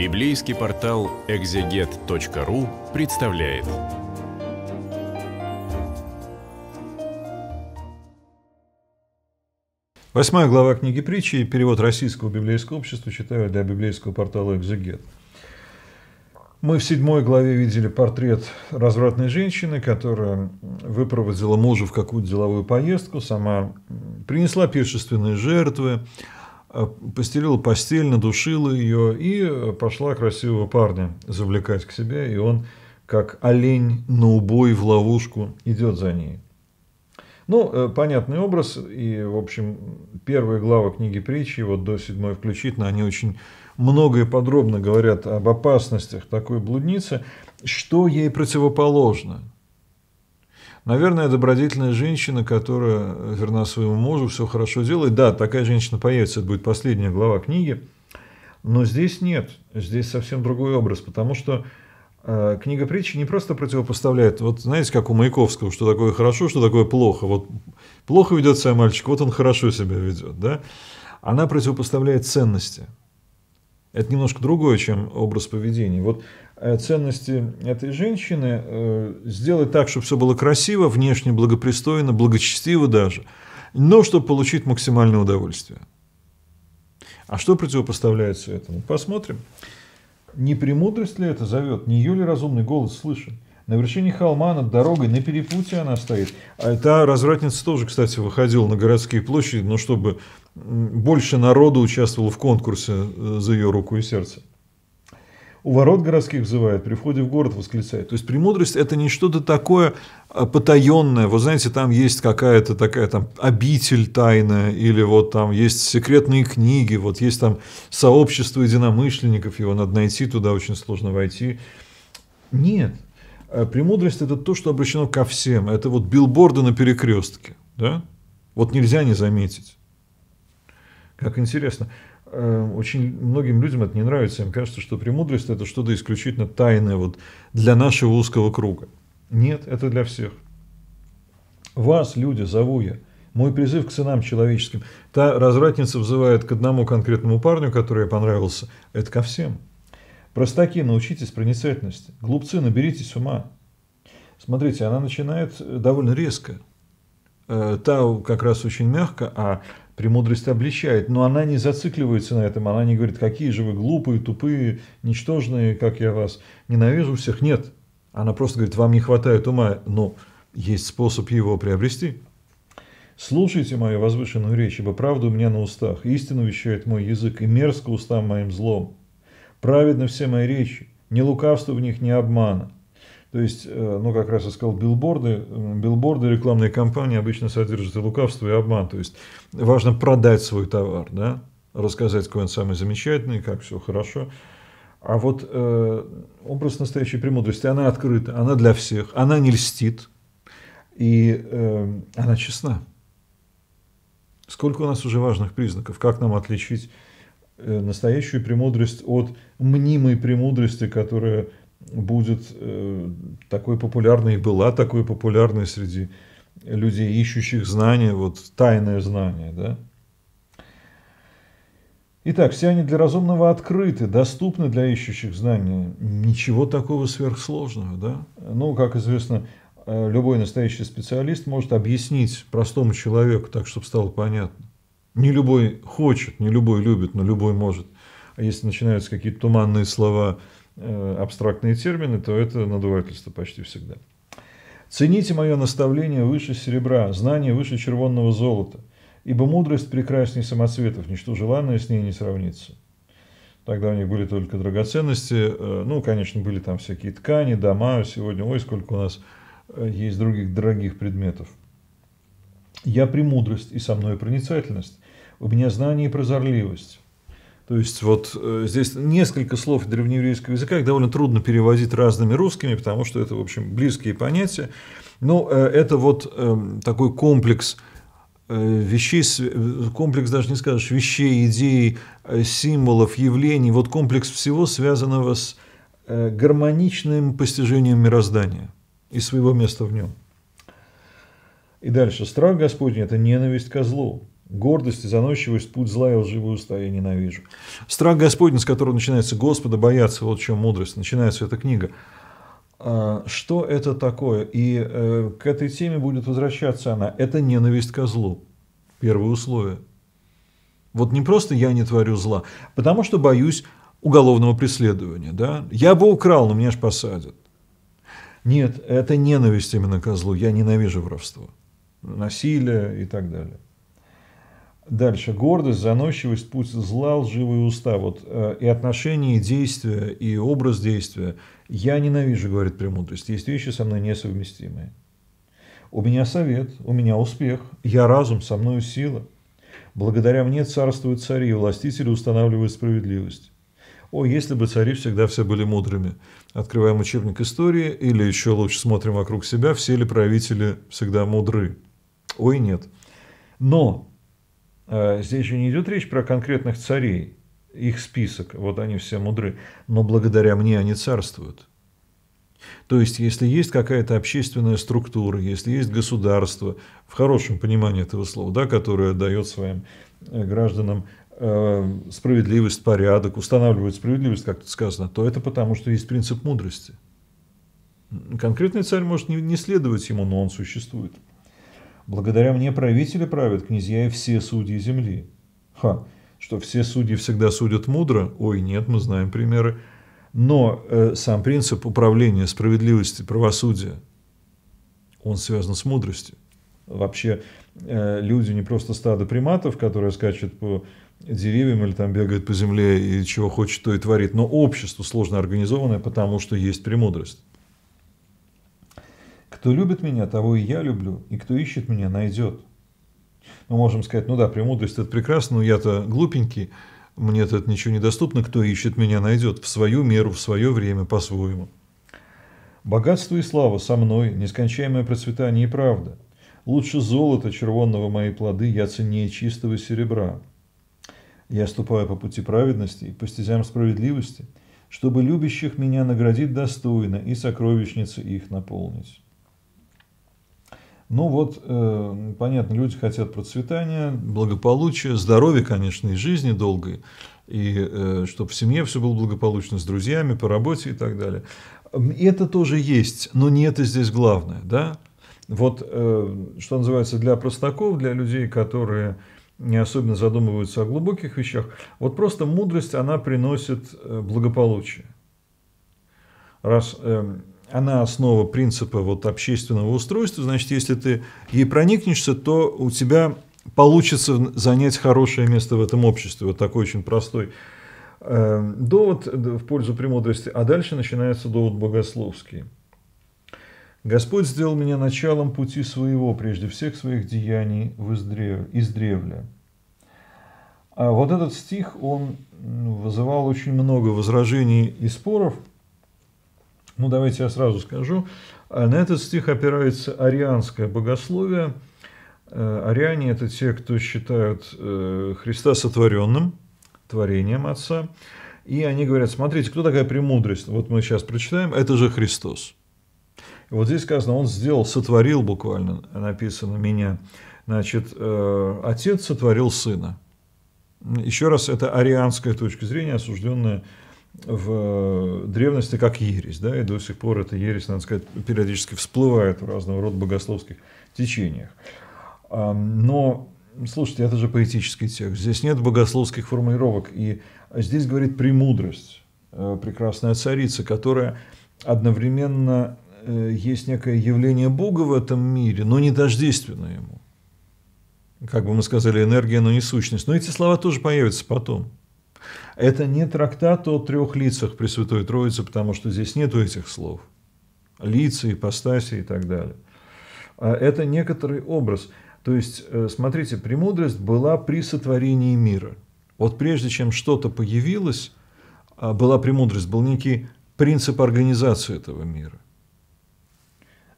Библейский портал экзегет.ру представляет. Восьмая глава книги притчи и перевод российского библейского общества читаю для библейского портала «Экзегет». Мы в седьмой главе видели портрет развратной женщины, которая выпроводила мужа в какую-то деловую поездку, сама принесла пиршественные жертвы, Э, постелила постель, надушила ее и э, пошла красивого парня завлекать к себе, и он, как олень на убой в ловушку, идет за ней. Ну, э, понятный образ, и, в общем, первые главы книги притчи, вот до седьмой включительно, они очень многое подробно говорят об опасностях такой блудницы, что ей противоположно – Наверное, добродетельная женщина, которая верна своему мужу, все хорошо делает. Да, такая женщина появится, это будет последняя глава книги. Но здесь нет, здесь совсем другой образ, потому что э, книга притчи не просто противопоставляет, вот знаете, как у Маяковского, что такое хорошо, что такое плохо. Вот плохо ведет себя мальчик, вот он хорошо себя ведет. Да? Она противопоставляет ценности. Это немножко другое, чем образ поведения. Вот Э, ценности этой женщины, э, сделать так, чтобы все было красиво, внешне благопристойно, благочестиво даже, но чтобы получить максимальное удовольствие. А что противопоставляется этому? Посмотрим. Не премудрость ли это зовет? Не ее ли разумный голос слышен? На вершине холма над дорогой, на перепутье она стоит. А та развратница тоже, кстати, выходила на городские площади, но чтобы больше народу участвовало в конкурсе э, за ее руку и сердце у ворот городских взывает, при входе в город восклицает. То есть премудрость это не что-то такое а, потаенное. Вы знаете, там есть какая-то такая там обитель тайная, или вот там есть секретные книги, вот есть там сообщество единомышленников, его надо найти, туда очень сложно войти. Нет. А премудрость это то, что обращено ко всем. Это вот билборды на перекрестке. Да? Вот нельзя не заметить. Как интересно. Э, очень многим людям это не нравится. Им кажется, что премудрость – это что-то исключительно тайное вот для нашего узкого круга. Нет, это для всех. Вас, люди, зову я. Мой призыв к сынам человеческим. Та развратница взывает к одному конкретному парню, который ей понравился. Это ко всем. Простаки, научитесь проницательности. Глупцы, наберитесь ума. Смотрите, она начинает э, довольно резко. Э, та как раз очень мягко, а Премудрость обличает, но она не зацикливается на этом, она не говорит, какие же вы глупые, тупые, ничтожные, как я вас ненавижу всех. Нет, она просто говорит, вам не хватает ума, но есть способ его приобрести. Слушайте мою возвышенную речь, ибо правда у меня на устах, истину вещает мой язык, и мерзко устам моим злом. Праведны все мои речи, ни лукавства в них, ни обмана. То есть, э, ну, как раз я сказал, билборды, билборды, рекламные кампании обычно содержат и лукавство, и обман. То есть, важно продать свой товар, да, рассказать, какой он самый замечательный, как все хорошо. А вот э, образ настоящей премудрости, она открыта, она для всех, она не льстит, и э, она честна. Сколько у нас уже важных признаков, как нам отличить э, настоящую премудрость от мнимой премудрости, которая будет э, такой популярной, и была такой популярной среди людей, ищущих знания, вот тайное знание, да. Итак, все они для разумного открыты, доступны для ищущих знания. Ничего такого сверхсложного, да? Ну, как известно, э, любой настоящий специалист может объяснить простому человеку так, чтобы стало понятно. Не любой хочет, не любой любит, но любой может. А если начинаются какие-то туманные слова – Э, абстрактные термины, то это надувательство почти всегда. «Цените мое наставление выше серебра, знание выше червонного золота, ибо мудрость прекрасней самоцветов, ничто желанное с ней не сравнится». Тогда у них были только драгоценности, э, ну, конечно, были там всякие ткани, дома, сегодня, ой, сколько у нас э, есть других дорогих предметов. «Я премудрость, и со мной проницательность, у меня знание и прозорливость, то есть вот э, здесь несколько слов древнееврейского языка их довольно трудно переводить разными русскими, потому что это, в общем, близкие понятия. Но ну, э, это вот эм, такой комплекс э, вещей, комплекс даже не скажешь, вещей, идей, символов, явлений, вот комплекс всего, связанного с гармоничным постижением мироздания и своего места в нем. И дальше. Страх Господень – это ненависть козлу. Гордость и заносчивость, путь зла и лживые уста я ненавижу. Страх Господень, с которого начинается Господа бояться, вот в чем мудрость, начинается эта книга. А, что это такое? И э, к этой теме будет возвращаться она. Это ненависть ко злу. Первое условие. Вот не просто я не творю зла, потому что боюсь уголовного преследования. Да? Я бы украл, но меня ж посадят. Нет, это ненависть именно козлу. Я ненавижу воровство, насилие и так далее. Дальше. Гордость, заносчивость, путь зла, лживые уста. Вот э, и отношения, и действия, и образ действия. Я ненавижу, говорит премудрость. Есть вещи со мной несовместимые. У меня совет, у меня успех. Я разум, со мною сила. Благодаря мне царствуют цари, и властители устанавливают справедливость. О, если бы цари всегда все были мудрыми. Открываем учебник истории, или еще лучше смотрим вокруг себя, все ли правители всегда мудры. Ой, нет. Но Э, здесь же не идет речь про конкретных царей, их список, вот они все мудры, но благодаря мне они царствуют. То есть, если есть какая-то общественная структура, если есть государство, в хорошем понимании этого слова, да, которое дает своим э, гражданам э, справедливость, порядок, устанавливает справедливость, как тут сказано, то это потому, что есть принцип мудрости. Конкретный царь может не следовать ему, но он существует. Благодаря мне правители правят, князья и все судьи земли. Ха, что все судьи всегда судят мудро? Ой, нет, мы знаем примеры. Но э, сам принцип управления справедливости, правосудия, он связан с мудростью. Вообще э, люди не просто стадо приматов, которые скачут по деревьям или там бегают по земле и чего хочет, то и творит, но общество сложно организованное, потому что есть премудрость. Кто любит меня, того и я люблю, и кто ищет меня, найдет. Мы можем сказать, ну да, премудрость – это прекрасно, но я-то глупенький, мне это ничего недоступно, кто ищет меня, найдет в свою меру, в свое время, по-своему. Богатство и слава со мной, нескончаемое процветание и правда. Лучше золота червонного мои плоды, я ценнее чистого серебра. Я ступаю по пути праведности и по стезям справедливости, чтобы любящих меня наградить достойно и сокровищницы их наполнить. Ну вот, э, понятно, люди хотят процветания, благополучия, здоровья, конечно, и жизни долгой, и э, чтобы в семье все было благополучно, с друзьями, по работе и так далее. Это тоже есть, но не это здесь главное, да? Вот, э, что называется, для простаков, для людей, которые не особенно задумываются о глубоких вещах, вот просто мудрость, она приносит э, благополучие. Раз э, она основа принципа вот общественного устройства, значит, если ты ей проникнешься, то у тебя получится занять хорошее место в этом обществе. Вот такой очень простой эм, довод э, в пользу премудрости. А дальше начинается довод богословский. Господь сделал меня началом пути своего, прежде всех своих деяний издревле. А вот этот стих, он вызывал очень много возражений и споров – ну, давайте я сразу скажу. Э, на этот стих опирается арианское богословие. Э, ариане – это те, кто считают э, Христа сотворенным, творением Отца. И они говорят, смотрите, кто такая премудрость? Вот мы сейчас прочитаем, это же Христос. И вот здесь сказано, он сделал, сотворил буквально, написано меня. Значит, отец сотворил сына. Еще раз, это арианская точка зрения, осужденная в э, древности как ересь, да, и до сих пор эта ересь, надо сказать, периодически всплывает в разного рода богословских течениях. Но, слушайте, это же поэтический текст, здесь нет богословских формулировок, и здесь говорит премудрость, э, прекрасная царица, которая одновременно э, есть некое явление Бога в этом мире, но не тождественное ему. Как бы мы сказали, энергия, но не сущность. Но эти слова тоже появятся потом. Это не трактат о трех лицах Пресвятой Троицы, потому что здесь нету этих слов. Лица, ипостаси и так далее. А это некоторый образ. То есть, э, смотрите, премудрость была при сотворении мира. Вот прежде чем что-то появилось, а, была премудрость, был некий принцип организации этого мира –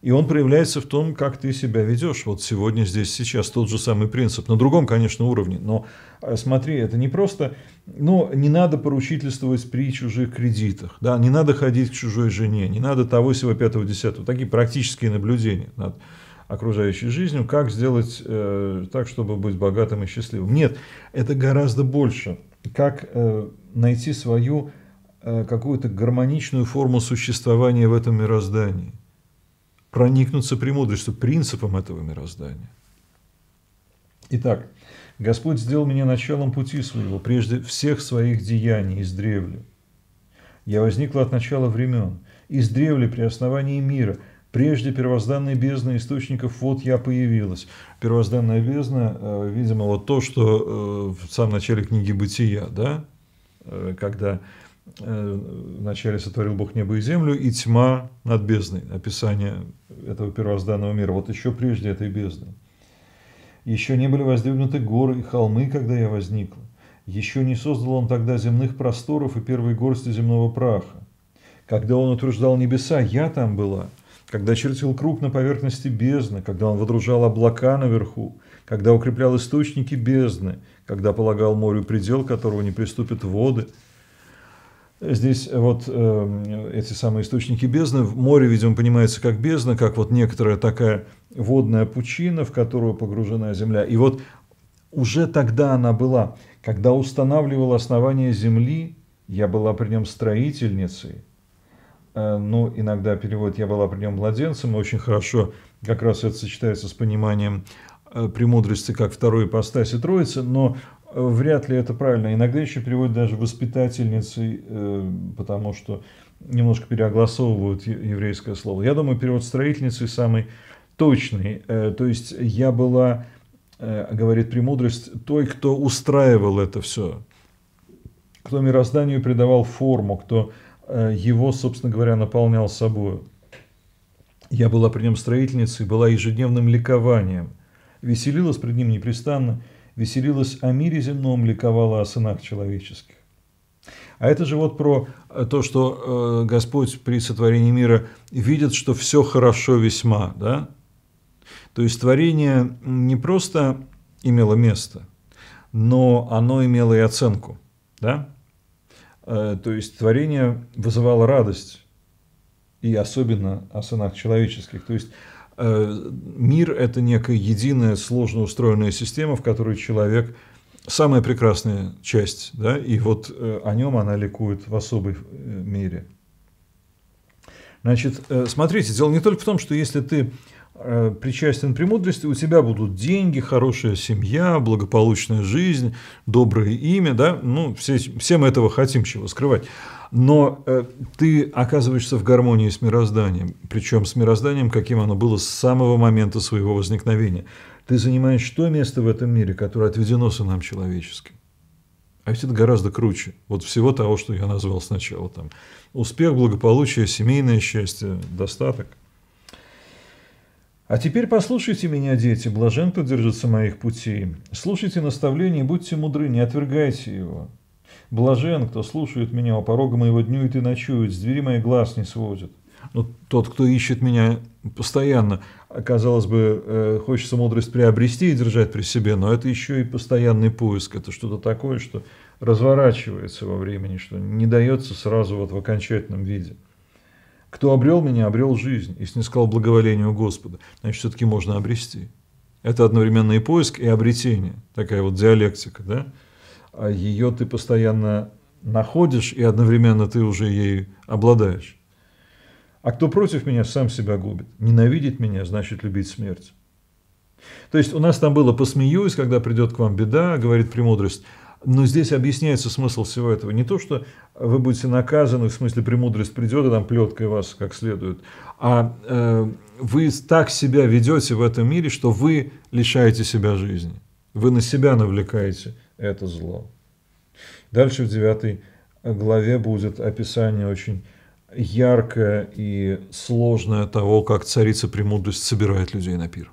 и он проявляется в том, как ты себя ведешь. Вот сегодня, здесь, сейчас тот же самый принцип. На другом, конечно, уровне. Но э, смотри, это не просто... Ну, не надо поручительствовать при чужих кредитах. Да? Не надо ходить к чужой жене. Не надо того, сего, пятого, десятого. Такие практические наблюдения над окружающей жизнью. Как сделать э, так, чтобы быть богатым и счастливым. Нет, это гораздо больше. Как э, найти свою э, какую-то гармоничную форму существования в этом мироздании проникнуться премудростью, принципом этого мироздания. Итак, Господь сделал меня началом пути своего, прежде всех своих деяний издревле. Я возникла от начала времен, издревле при основании мира, прежде первозданной бездны источников вот я появилась. Первозданная бездна, э, видимо, вот то, что э, в самом начале книги «Бытия», да, э, когда Э, вначале сотворил Бог небо и землю, и тьма над бездной. Описание этого первозданного мира. Вот еще прежде этой бездны. Еще не были воздвигнуты горы и холмы, когда я возникла. Еще не создал он тогда земных просторов и первой горсти земного праха. Когда он утверждал небеса, я там была. Когда чертил круг на поверхности бездны, когда он водружал облака наверху, когда укреплял источники бездны, когда полагал морю предел, которого не приступят воды – Здесь вот э, эти самые источники бездны. море, видимо, понимается как бездна, как вот некоторая такая водная пучина, в которую погружена Земля. И вот уже тогда она была, когда устанавливал основание Земли, я была при нем строительницей. Э, ну, иногда перевод «я была при нем младенцем», и очень хорошо как раз это сочетается с пониманием э, премудрости как второй ипостаси Троицы, но вряд ли это правильно. Иногда еще переводят даже воспитательницей, э, потому что немножко переогласовывают еврейское слово. Я думаю, перевод строительницей самый точный. Э, то есть я была, э, говорит премудрость, той, кто устраивал это все, кто мирозданию придавал форму, кто его, собственно говоря, наполнял собой. Я была при нем строительницей, была ежедневным ликованием, веселилась пред ним непрестанно – веселилась о мире земном, ликовала о сынах человеческих. А это же вот про э, то, что э, Господь при сотворении мира видит, что все хорошо весьма, да? То есть творение не просто имело место, но оно имело и оценку, да? Э, то есть творение вызывало радость, и особенно о сынах человеческих. То есть Э, мир – это некая единая, сложно устроенная система, в которой человек – самая прекрасная часть, да, и вот э, о нем она ликует в особой э, мере. Значит, смотрите, дело не только в том, что если ты Э, причастен премудрости, у тебя будут деньги, хорошая семья, благополучная жизнь, доброе имя, да, ну, все, все мы этого хотим, чего скрывать. Но э, ты оказываешься в гармонии с мирозданием, причем с мирозданием, каким оно было с самого момента своего возникновения. Ты занимаешь то место в этом мире, которое отведено сынам человеческим. А ведь это гораздо круче вот всего того, что я назвал сначала там. Успех, благополучие, семейное счастье, достаток. А теперь послушайте меня, дети, блажен, кто держится моих путей. Слушайте наставление и будьте мудры, не отвергайте его. Блажен, кто слушает меня, у порога моего днюет и ночует, с двери моих глаз не сводит. Но ну, тот, кто ищет меня постоянно, а, казалось бы, э, хочется мудрость приобрести и держать при себе, но это еще и постоянный поиск, это что-то такое, что разворачивается во времени, что не дается сразу вот в окончательном виде. Кто обрел меня, обрел жизнь и снискал благоволению Господа. Значит, все-таки можно обрести. Это одновременно и поиск, и обретение. Такая вот диалектика, да? А ее ты постоянно находишь, и одновременно ты уже ей обладаешь. А кто против меня, сам себя губит. Ненавидеть меня, значит любить смерть. То есть у нас там было «посмеюсь, когда придет к вам беда», говорит премудрость – но здесь объясняется смысл всего этого. Не то, что вы будете наказаны, в смысле премудрость придет и там плеткой вас как следует, а э, вы так себя ведете в этом мире, что вы лишаете себя жизни. Вы на себя навлекаете это зло. Дальше в 9 главе будет описание очень яркое и сложное того, как царица премудрость собирает людей на пир.